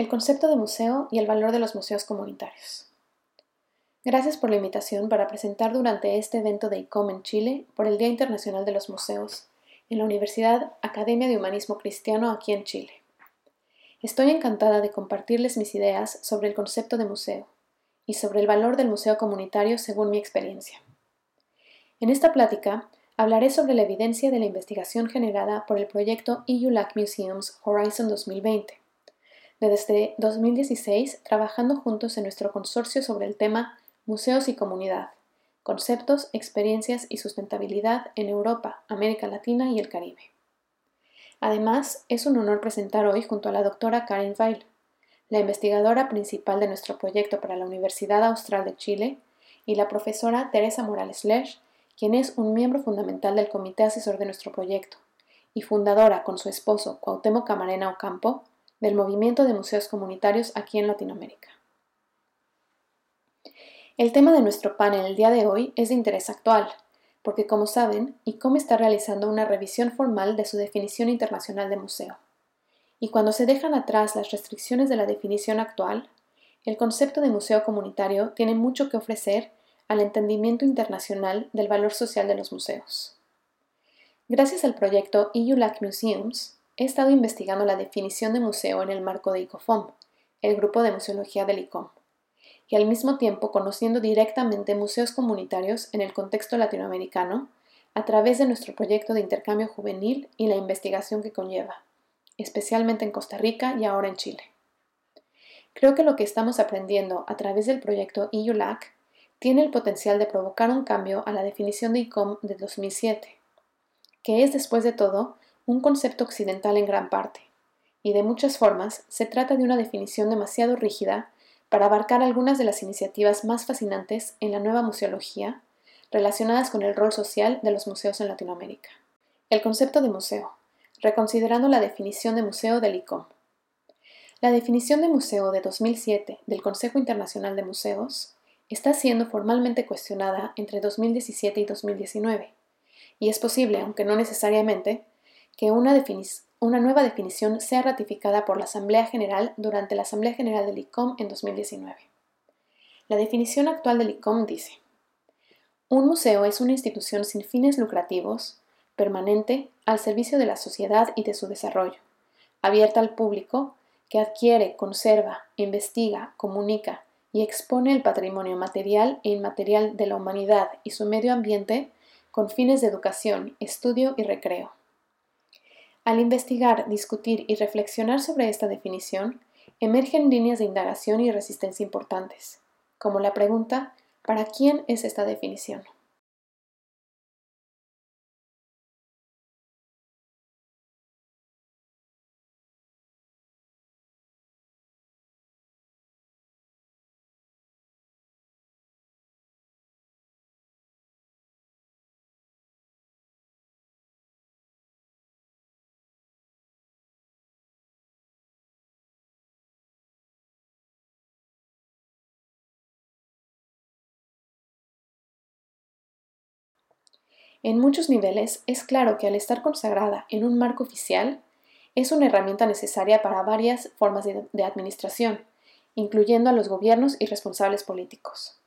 el concepto de museo y el valor de los museos comunitarios. Gracias por la invitación para presentar durante este evento de ICOM en Chile por el Día Internacional de los Museos en la Universidad Academia de Humanismo Cristiano aquí en Chile. Estoy encantada de compartirles mis ideas sobre el concepto de museo y sobre el valor del museo comunitario según mi experiencia. En esta plática hablaré sobre la evidencia de la investigación generada por el proyecto EU Museums Horizon 2020 desde 2016 trabajando juntos en nuestro consorcio sobre el tema Museos y Comunidad, Conceptos, Experiencias y Sustentabilidad en Europa, América Latina y el Caribe. Además, es un honor presentar hoy junto a la doctora Karen Weil, la investigadora principal de nuestro proyecto para la Universidad Austral de Chile, y la profesora Teresa Morales Lesch, quien es un miembro fundamental del comité asesor de nuestro proyecto y fundadora con su esposo Cuauhtémoc Camarena Ocampo del movimiento de museos comunitarios aquí en Latinoamérica. El tema de nuestro panel el día de hoy es de interés actual, porque como saben, ICOM está realizando una revisión formal de su definición internacional de museo. Y cuando se dejan atrás las restricciones de la definición actual, el concepto de museo comunitario tiene mucho que ofrecer al entendimiento internacional del valor social de los museos. Gracias al proyecto EU Museums, He estado investigando la definición de museo en el marco de ICOFOM, el grupo de museología del ICOM, y al mismo tiempo conociendo directamente museos comunitarios en el contexto latinoamericano a través de nuestro proyecto de intercambio juvenil y la investigación que conlleva, especialmente en Costa Rica y ahora en Chile. Creo que lo que estamos aprendiendo a través del proyecto EULAC tiene el potencial de provocar un cambio a la definición de ICOM de 2007, que es después de todo un concepto occidental en gran parte, y de muchas formas se trata de una definición demasiado rígida para abarcar algunas de las iniciativas más fascinantes en la nueva museología relacionadas con el rol social de los museos en Latinoamérica. El concepto de museo, reconsiderando la definición de museo del ICOM. La definición de museo de 2007 del Consejo Internacional de Museos está siendo formalmente cuestionada entre 2017 y 2019, y es posible, aunque no necesariamente, que una, nueva definición sea ratificada por la Asamblea General durante la Asamblea General del ICOM en 2019. La definición actual del ICOM dice, un museo es una institución sin fines lucrativos, permanente, al servicio de la sociedad y de su desarrollo, abierta al público, que adquiere, conserva, investiga, comunica y expone el patrimonio material e inmaterial de la humanidad y su medio ambiente con fines de educación, estudio y recreo. Al investigar, discutir y reflexionar sobre esta definición, emergen líneas de indagación y resistencia importantes, como la pregunta ¿para quién es esta definición? En muchos niveles es claro que al estar consagrada en un marco oficial, es una herramienta necesaria para varias formas de, administración, incluyendo a los gobiernos y responsables políticos.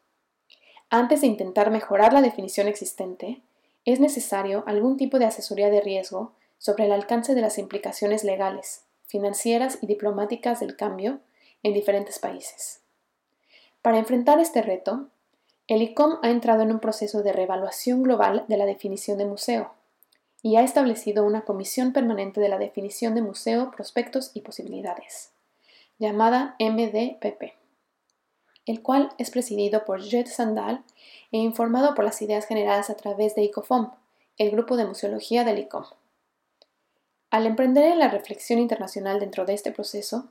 Antes de intentar mejorar la definición existente, es necesario algún tipo de asesoría de riesgo sobre el alcance de las implicaciones legales, financieras y diplomáticas del cambio en diferentes países. Para enfrentar este reto, el ICOM ha entrado en un proceso de reevaluación global de la definición de museo y ha establecido una comisión permanente de la definición de museo, prospectos y posibilidades, llamada MDPP, el cual es presidido por Jet Sandal e informado por las ideas generadas a través de ICOFOM, el grupo de museología del ICOM. Al emprender la reflexión internacional dentro de este proceso,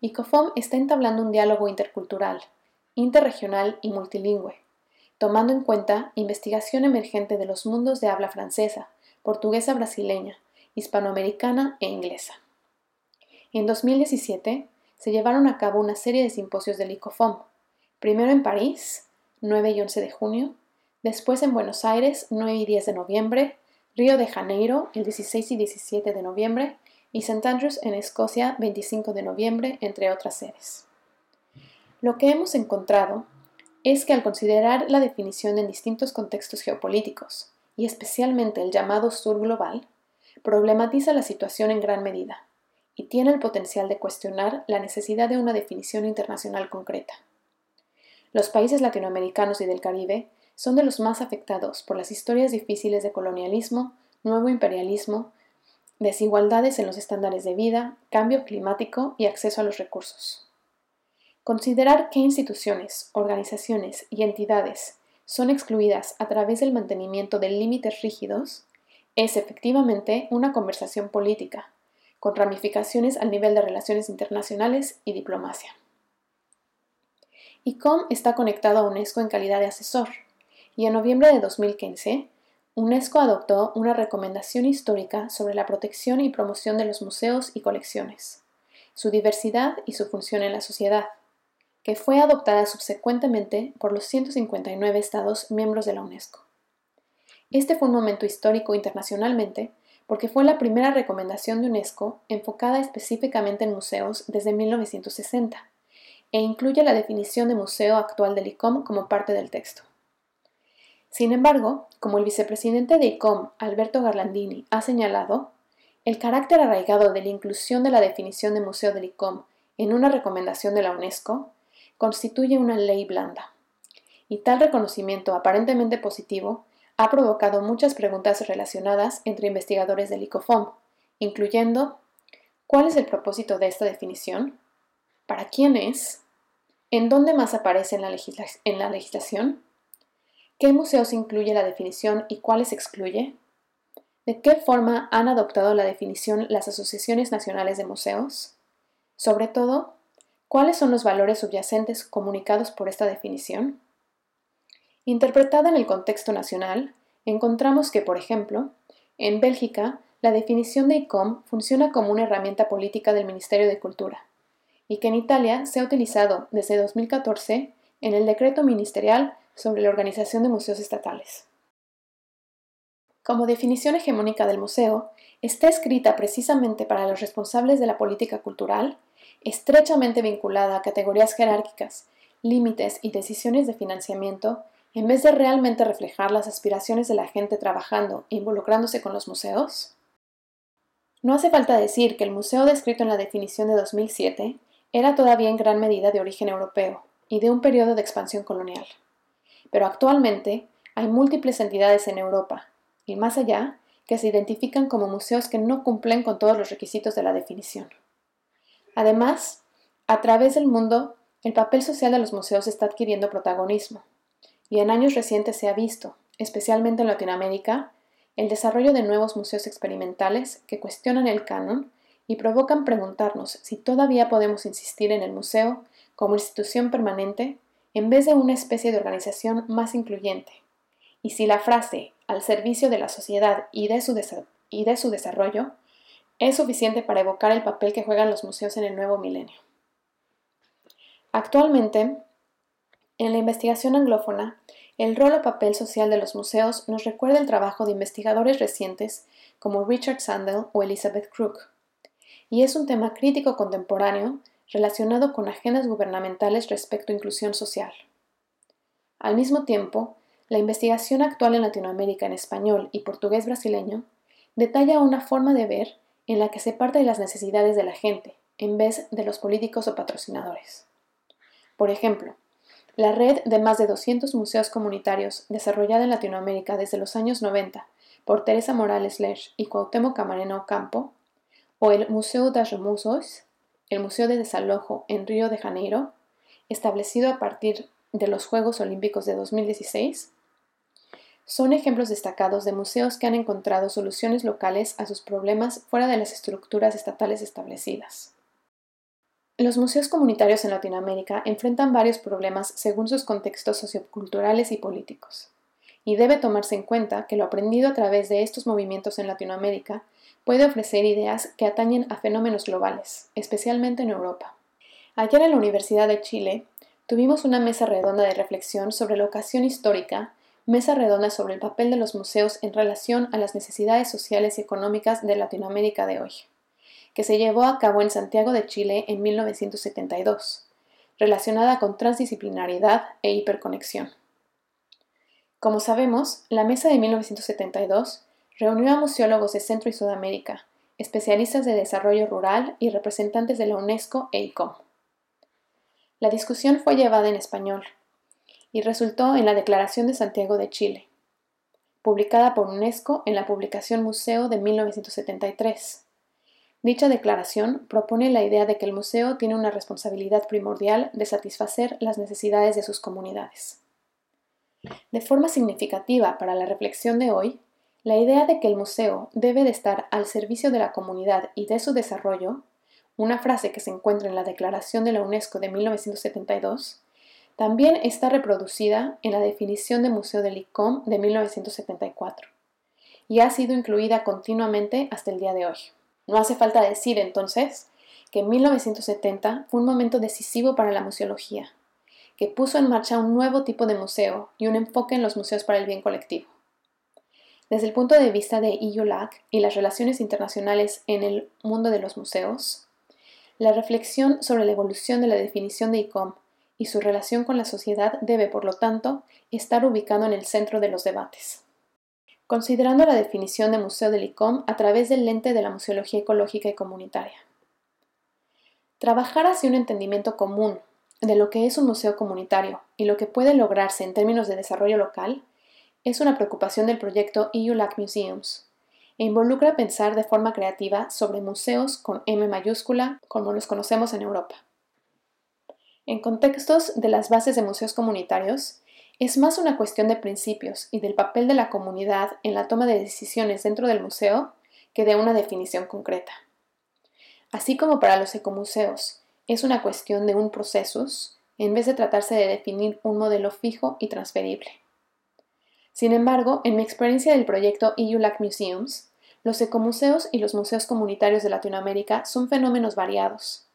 ICOFOM está entablando un diálogo intercultural, interregional y multilingüe tomando en cuenta investigación emergente de los mundos de habla francesa, portuguesa brasileña, hispanoamericana e inglesa. En 2017 se llevaron a cabo una serie de simposios del ICOFOM, primero en París, 9 y 11 de junio, después en Buenos Aires, 9 y 10 de noviembre, Río de Janeiro, el 16 y 17 de noviembre, y St. Andrews en Escocia, 25 de noviembre, entre otras sedes. Lo que hemos encontrado es que al considerar la definición en distintos contextos geopolíticos, y especialmente el llamado sur global, problematiza la situación en gran medida y tiene el potencial de cuestionar la necesidad de una definición internacional concreta. Los países latinoamericanos y del Caribe son de los más afectados por las historias difíciles de colonialismo, nuevo imperialismo, desigualdades en los estándares de vida, cambio climático y acceso a los recursos. Considerar qué instituciones, organizaciones y entidades son excluidas a través del mantenimiento de límites rígidos es efectivamente una conversación política, con ramificaciones al nivel de relaciones internacionales y diplomacia. ICOM está conectado a UNESCO en calidad de asesor, y en noviembre de 2015, UNESCO adoptó una recomendación histórica sobre la protección y promoción de los museos y colecciones, su diversidad y su función en la sociedad que fue adoptada subsecuentemente por los 159 estados miembros de la UNESCO. Este fue un momento histórico internacionalmente porque fue la primera recomendación de UNESCO enfocada específicamente en museos desde 1960 e incluye la definición de museo actual del ICOM como parte del texto. Sin embargo, como el vicepresidente de ICOM, Alberto Garlandini, ha señalado, el carácter arraigado de la inclusión de la definición de museo del ICOM en una recomendación de la UNESCO constituye una ley blanda. Y tal reconocimiento aparentemente positivo ha provocado muchas preguntas relacionadas entre investigadores del ICOFOM, incluyendo ¿cuál es el propósito de esta definición? ¿Para quién es? ¿En dónde más aparece en la, en la legislación? ¿Qué museos incluye la definición y cuáles excluye? ¿De qué forma han adoptado la definición las asociaciones nacionales de museos? Sobre todo, ¿Cuáles son los valores subyacentes comunicados por esta definición? Interpretada en el contexto nacional, encontramos que, por ejemplo, en Bélgica, la definición de ICOM funciona como una herramienta política del Ministerio de Cultura, y que en Italia se ha utilizado desde 2014 en el decreto ministerial sobre la organización de museos estatales. Como definición hegemónica del museo, está escrita precisamente para los responsables de la política cultural estrechamente vinculada a categorías jerárquicas, límites y decisiones de financiamiento, en vez de realmente reflejar las aspiraciones de la gente trabajando e involucrándose con los museos? No hace falta decir que el museo descrito en la definición de 2007 era todavía en gran medida de origen europeo y de un periodo de expansión colonial. Pero actualmente hay múltiples entidades en Europa y más allá que se identifican como museos que no cumplen con todos los requisitos de la definición. Además, a través del mundo, el papel social de los museos está adquiriendo protagonismo, y en años recientes se ha visto, especialmente en Latinoamérica, el desarrollo de nuevos museos experimentales que cuestionan el canon y provocan preguntarnos si todavía podemos insistir en el museo como institución permanente en vez de una especie de organización más incluyente, y si la frase al servicio de la sociedad y de su, y de su desarrollo es suficiente para evocar el papel que juegan los museos en el nuevo milenio. Actualmente, en la investigación anglófona, el rol o papel social de los museos nos recuerda el trabajo de investigadores recientes como Richard Sandel o Elizabeth Crook, y es un tema crítico contemporáneo relacionado con agendas gubernamentales respecto a inclusión social. Al mismo tiempo, la investigación actual en Latinoamérica en español y portugués brasileño detalla una forma de ver en la que se parte de las necesidades de la gente, en vez de los políticos o patrocinadores. Por ejemplo, la red de más de 200 museos comunitarios desarrollada en Latinoamérica desde los años 90 por Teresa Morales Lesch y Cuauhtémoc Camarena Ocampo, o el Museo de Remusos, el Museo de Desalojo en Río de Janeiro, establecido a partir de los Juegos Olímpicos de 2016, son ejemplos destacados de museos que han encontrado soluciones locales a sus problemas fuera de las estructuras estatales establecidas. Los museos comunitarios en Latinoamérica enfrentan varios problemas según sus contextos socioculturales y políticos, y debe tomarse en cuenta que lo aprendido a través de estos movimientos en Latinoamérica puede ofrecer ideas que atañen a fenómenos globales, especialmente en Europa. Ayer en la Universidad de Chile tuvimos una mesa redonda de reflexión sobre la ocasión histórica mesa redonda sobre el papel de los museos en relación a las necesidades sociales y económicas de Latinoamérica de hoy, que se llevó a cabo en Santiago de Chile en 1972, relacionada con transdisciplinaridad e hiperconexión. Como sabemos, la mesa de 1972 reunió a museólogos de Centro y Sudamérica, especialistas de desarrollo rural y representantes de la UNESCO e ICOM. La discusión fue llevada en español, y resultó en la Declaración de Santiago de Chile, publicada por UNESCO en la publicación Museo de 1973. Dicha declaración propone la idea de que el museo tiene una responsabilidad primordial de satisfacer las necesidades de sus comunidades. De forma significativa para la reflexión de hoy, la idea de que el museo debe de estar al servicio de la comunidad y de su desarrollo, una frase que se encuentra en la Declaración de la UNESCO de 1972, también está reproducida en la definición de Museo del ICOM de 1974 y ha sido incluida continuamente hasta el día de hoy. No hace falta decir entonces que 1970 fue un momento decisivo para la museología, que puso en marcha un nuevo tipo de museo y un enfoque en los museos para el bien colectivo. Desde el punto de vista de IULAC y las relaciones internacionales en el mundo de los museos, la reflexión sobre la evolución de la definición de ICOM y su relación con la sociedad debe, por lo tanto, estar ubicado en el centro de los debates. Considerando la definición de Museo del ICOM a través del lente de la museología ecológica y comunitaria. Trabajar hacia un entendimiento común de lo que es un museo comunitario y lo que puede lograrse en términos de desarrollo local es una preocupación del proyecto EU LAC Museums e involucra pensar de forma creativa sobre museos con M mayúscula como los conocemos en Europa. En contextos de las bases de museos comunitarios, es más una cuestión de principios y del papel de la comunidad en la toma de decisiones dentro del museo que de una definición concreta. Así como para los ecomuseos es una cuestión de un proceso en vez de tratarse de definir un modelo fijo y transferible. Sin embargo, en mi experiencia del proyecto EULAC Museums, los ecomuseos y los museos comunitarios de Latinoamérica son fenómenos variados,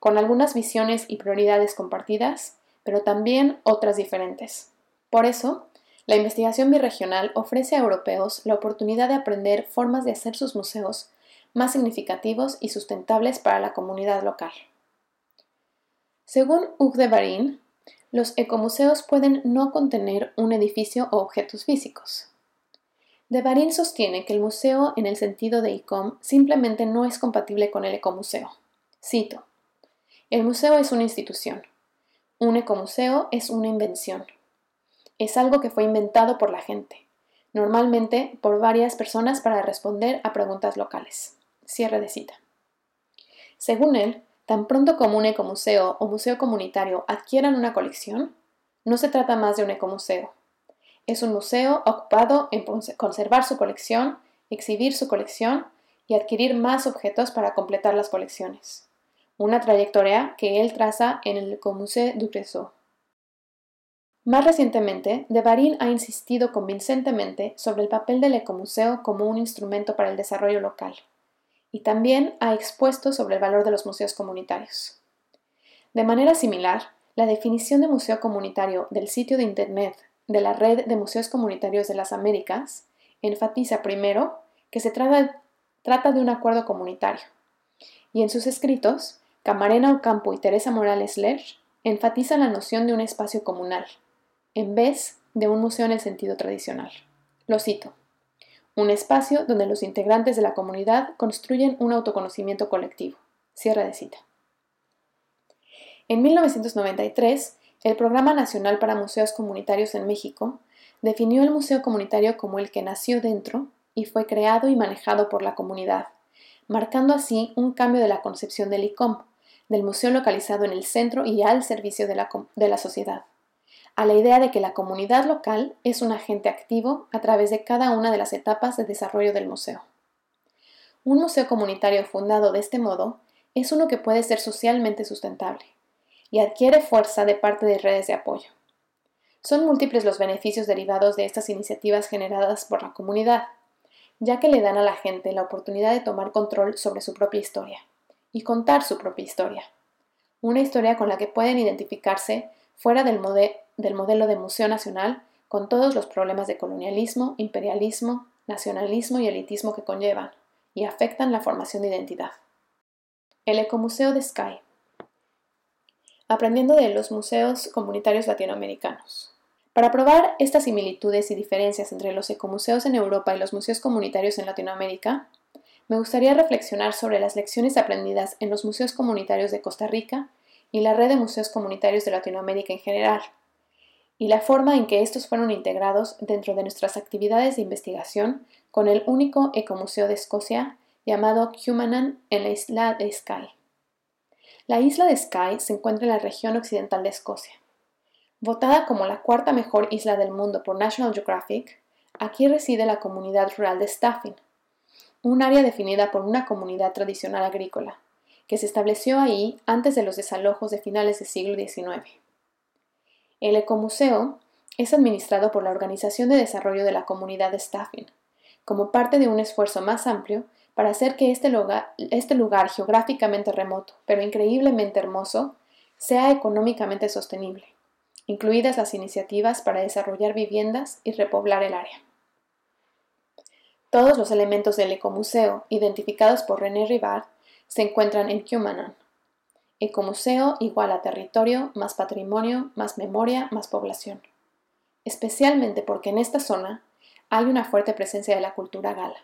con algunas visiones y prioridades compartidas, pero también otras diferentes. Por eso, la investigación biregional ofrece a europeos la oportunidad de aprender formas de hacer sus museos más significativos y sustentables para la comunidad local. Según Hugues de Varín, los ecomuseos pueden no contener un edificio o objetos físicos. De Varín sostiene que el museo en el sentido de ICOM simplemente no es compatible con el ecomuseo. Cito, el museo es una institución. Un ecomuseo es una invención. Es algo que fue inventado por la gente, normalmente por varias personas para responder a preguntas locales. Cierre de cita. Según él, tan pronto como un ecomuseo o museo comunitario adquieran una colección, no se trata más de un ecomuseo. Es un museo ocupado en conservar su colección, exhibir su colección y adquirir más objetos para completar las colecciones una trayectoria que él traza en el Ecomuseo du Cresceau. Más recientemente, Devarin ha insistido convincentemente sobre el papel del ecomuseo como un instrumento para el desarrollo local, y también ha expuesto sobre el valor de los museos comunitarios. De manera similar, la definición de museo comunitario del sitio de Internet de la Red de Museos Comunitarios de las Américas enfatiza primero que se trata de un acuerdo comunitario, y en sus escritos Camarena Ocampo y Teresa Morales Ler enfatizan la noción de un espacio comunal, en vez de un museo en el sentido tradicional. Lo cito. Un espacio donde los integrantes de la comunidad construyen un autoconocimiento colectivo. Cierre de cita. En 1993, el Programa Nacional para Museos Comunitarios en México definió el museo comunitario como el que nació dentro y fue creado y manejado por la comunidad, marcando así un cambio de la concepción del ICOMP del museo localizado en el centro y al servicio de la, sociedad, a la idea de que la comunidad local es un agente activo a través de cada una de las etapas de desarrollo del museo. Un museo comunitario fundado de este modo es uno que puede ser socialmente sustentable y adquiere fuerza de parte de redes de apoyo. Son múltiples los beneficios derivados de estas iniciativas generadas por la comunidad, ya que le dan a la gente la oportunidad de tomar control sobre su propia historia, y contar su propia historia. Una historia con la que pueden identificarse fuera del, modelo de museo nacional con todos los problemas de colonialismo, imperialismo, nacionalismo y elitismo que conllevan y afectan la formación de identidad. El Ecomuseo de Sky. Aprendiendo de los museos comunitarios latinoamericanos. Para probar estas similitudes y diferencias entre los ecomuseos en Europa y los museos comunitarios en Latinoamérica, me gustaría reflexionar sobre las lecciones aprendidas en los museos comunitarios de Costa Rica y la red de museos comunitarios de Latinoamérica en general, y la forma en que estos fueron integrados dentro de nuestras actividades de investigación con el único ecomuseo de Escocia llamado Cumanan en la isla de Skye. La isla de Skye se encuentra en la región occidental de Escocia. Votada como la cuarta mejor isla del mundo por National Geographic, aquí reside la comunidad rural de Staffing, un área definida por una comunidad tradicional agrícola, que se estableció ahí antes de los desalojos de finales del siglo XIX. El ecomuseo es administrado por la Organización de Desarrollo de la Comunidad de Staffin, como parte de un esfuerzo más amplio para hacer que este lugar, este lugar geográficamente remoto, pero increíblemente hermoso, sea económicamente sostenible, incluidas las iniciativas para desarrollar viviendas y repoblar el área. Todos los elementos del ecomuseo, identificados por René Rivard, se encuentran en Cumanan. Ecomuseo igual a territorio más patrimonio más memoria más población. Especialmente porque en esta zona hay una fuerte presencia de la cultura gala.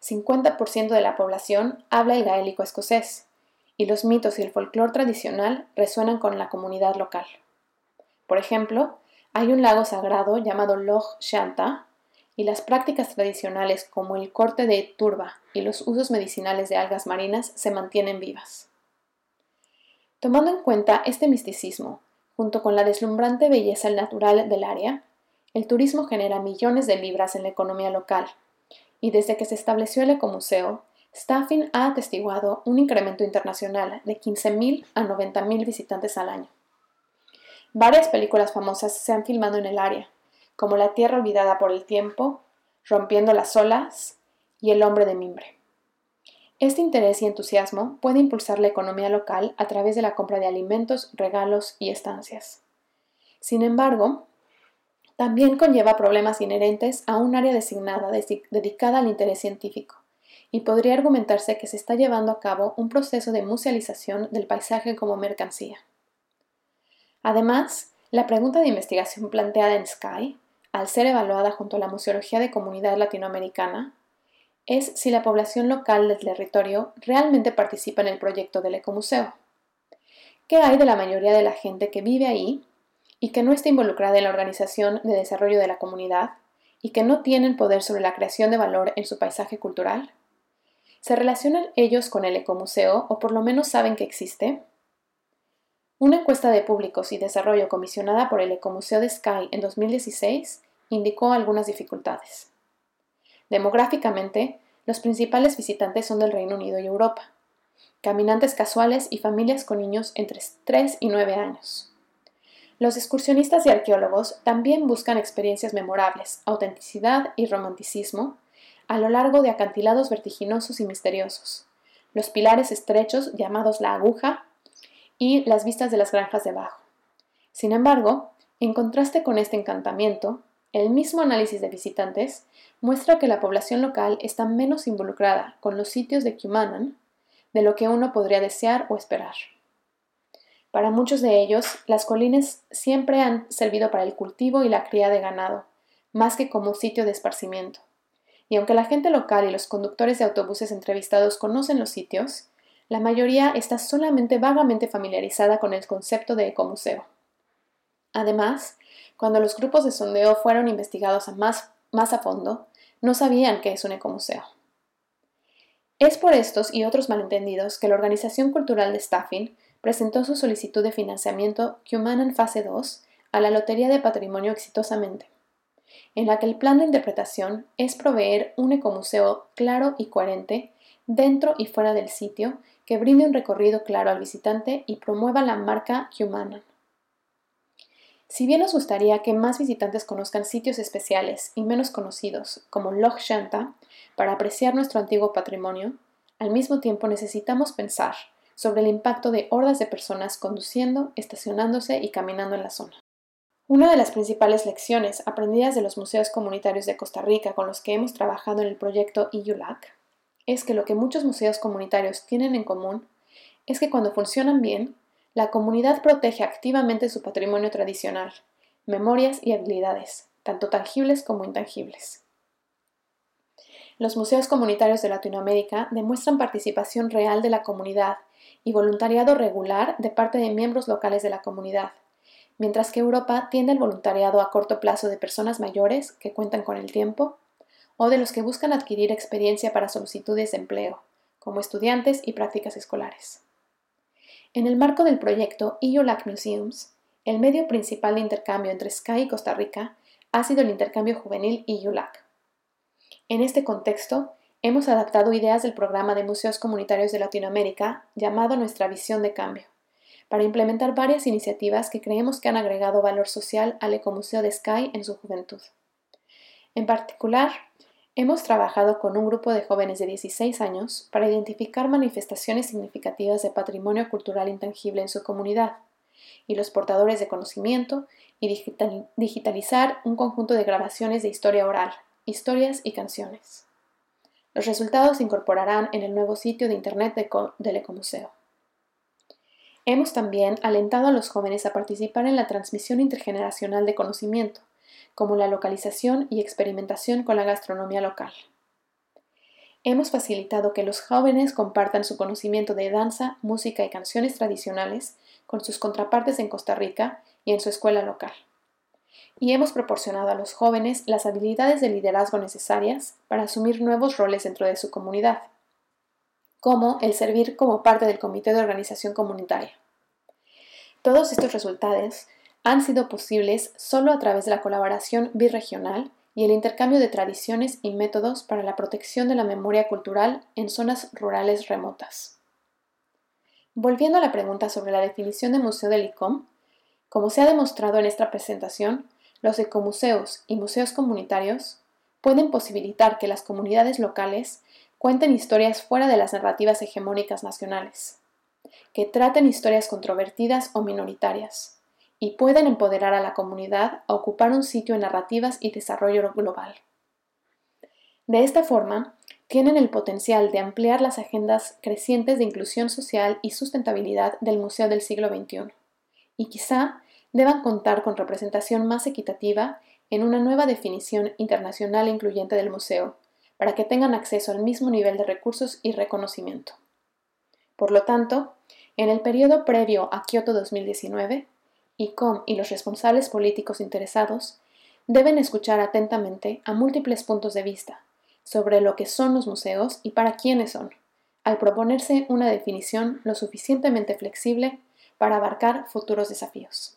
50% de la población habla el gaélico escocés y los mitos y el folclore tradicional resuenan con la comunidad local. Por ejemplo, hay un lago sagrado llamado Loch Shanta, y las prácticas tradicionales como el corte de turba y los usos medicinales de algas marinas se mantienen vivas. Tomando en cuenta este misticismo, junto con la deslumbrante belleza natural del área, el turismo genera millones de libras en la economía local, y desde que se estableció el ecomuseo, Staffin ha atestiguado un incremento internacional de 15.000 a 90.000 visitantes al año. Varias películas famosas se han filmado en el área, como la tierra olvidada por el tiempo, rompiendo las olas y el hombre de mimbre. Este interés y entusiasmo puede impulsar la economía local a través de la compra de alimentos, regalos y estancias. Sin embargo, también conlleva problemas inherentes a un área designada dedicada al interés científico, y podría argumentarse que se está llevando a cabo un proceso de musealización del paisaje como mercancía. Además, la pregunta de investigación planteada en Sky al ser evaluada junto a la museología de comunidad latinoamericana, es si la población local del territorio realmente participa en el proyecto del ecomuseo. ¿Qué hay de la mayoría de la gente que vive ahí y que no está involucrada en la organización de desarrollo de la comunidad y que no tienen poder sobre la creación de valor en su paisaje cultural? ¿Se relacionan ellos con el ecomuseo o por lo menos saben que existe? Una encuesta de públicos y desarrollo comisionada por el Ecomuseo de Sky en 2016 indicó algunas dificultades. Demográficamente, los principales visitantes son del Reino Unido y Europa, caminantes casuales y familias con niños entre 3 y 9 años. Los excursionistas y arqueólogos también buscan experiencias memorables, autenticidad y romanticismo a lo largo de acantilados vertiginosos y misteriosos, los pilares estrechos llamados la aguja y las vistas de las granjas debajo. Sin embargo, en contraste con este encantamiento, el mismo análisis de visitantes muestra que la población local está menos involucrada con los sitios de Cumanan de lo que uno podría desear o esperar. Para muchos de ellos, las colinas siempre han servido para el cultivo y la cría de ganado, más que como sitio de esparcimiento. Y aunque la gente local y los conductores de autobuses entrevistados conocen los sitios, la mayoría está solamente vagamente familiarizada con el concepto de ecomuseo. Además, cuando los grupos de sondeo fueron investigados más, a fondo, no sabían qué es un ecomuseo. Es por estos y otros malentendidos que la Organización Cultural de Staffing presentó su solicitud de financiamiento en Fase 2 a la Lotería de Patrimonio exitosamente, en la que el plan de interpretación es proveer un ecomuseo claro y coherente dentro y fuera del sitio que brinde un recorrido claro al visitante y promueva la marca Humana. Si bien nos gustaría que más visitantes conozcan sitios especiales y menos conocidos, como Log Shanta, para apreciar nuestro antiguo patrimonio, al mismo tiempo necesitamos pensar sobre el impacto de hordas de personas conduciendo, estacionándose y caminando en la zona. Una de las principales lecciones aprendidas de los museos comunitarios de Costa Rica con los que hemos trabajado en el proyecto IULAC es que lo que muchos museos comunitarios tienen en común es que cuando funcionan bien, la comunidad protege activamente su patrimonio tradicional, memorias y habilidades, tanto tangibles como intangibles. Los museos comunitarios de Latinoamérica demuestran participación real de la comunidad y voluntariado regular de parte de miembros locales de la comunidad, mientras que Europa tiende el voluntariado a corto plazo de personas mayores que cuentan con el tiempo o de los que buscan adquirir experiencia para solicitudes de empleo, como estudiantes y prácticas escolares. En el marco del proyecto EULAC Museums, el medio principal de intercambio entre Sky y Costa Rica ha sido el intercambio juvenil EULAC. En este contexto, hemos adaptado ideas del programa de museos comunitarios de Latinoamérica llamado Nuestra Visión de Cambio, para implementar varias iniciativas que creemos que han agregado valor social al ecomuseo de Sky en su juventud. En particular, Hemos trabajado con un grupo de jóvenes de 16 años para identificar manifestaciones significativas de patrimonio cultural intangible en su comunidad y los portadores de conocimiento y digitalizar un conjunto de grabaciones de historia oral, historias y canciones. Los resultados se incorporarán en el nuevo sitio de Internet del Ecomuseo. Hemos también alentado a los jóvenes a participar en la transmisión intergeneracional de conocimiento, como la localización y experimentación con la gastronomía local. Hemos facilitado que los jóvenes compartan su conocimiento de danza, música y canciones tradicionales con sus contrapartes en Costa Rica y en su escuela local. Y hemos proporcionado a los jóvenes las habilidades de liderazgo necesarias para asumir nuevos roles dentro de su comunidad, como el servir como parte del comité de organización comunitaria. Todos estos resultados han sido posibles solo a través de la colaboración birregional y el intercambio de tradiciones y métodos para la protección de la memoria cultural en zonas rurales remotas. Volviendo a la pregunta sobre la definición de museo del ICOM, como se ha demostrado en esta presentación, los ecomuseos y museos comunitarios pueden posibilitar que las comunidades locales cuenten historias fuera de las narrativas hegemónicas nacionales, que traten historias controvertidas o minoritarias, y pueden empoderar a la comunidad a ocupar un sitio en narrativas y desarrollo global. De esta forma, tienen el potencial de ampliar las agendas crecientes de inclusión social y sustentabilidad del Museo del siglo XXI, y quizá deban contar con representación más equitativa en una nueva definición internacional e incluyente del museo, para que tengan acceso al mismo nivel de recursos y reconocimiento. Por lo tanto, en el periodo previo a Kioto 2019, ICOM y los responsables políticos interesados deben escuchar atentamente a múltiples puntos de vista sobre lo que son los museos y para quiénes son, al proponerse una definición lo suficientemente flexible para abarcar futuros desafíos.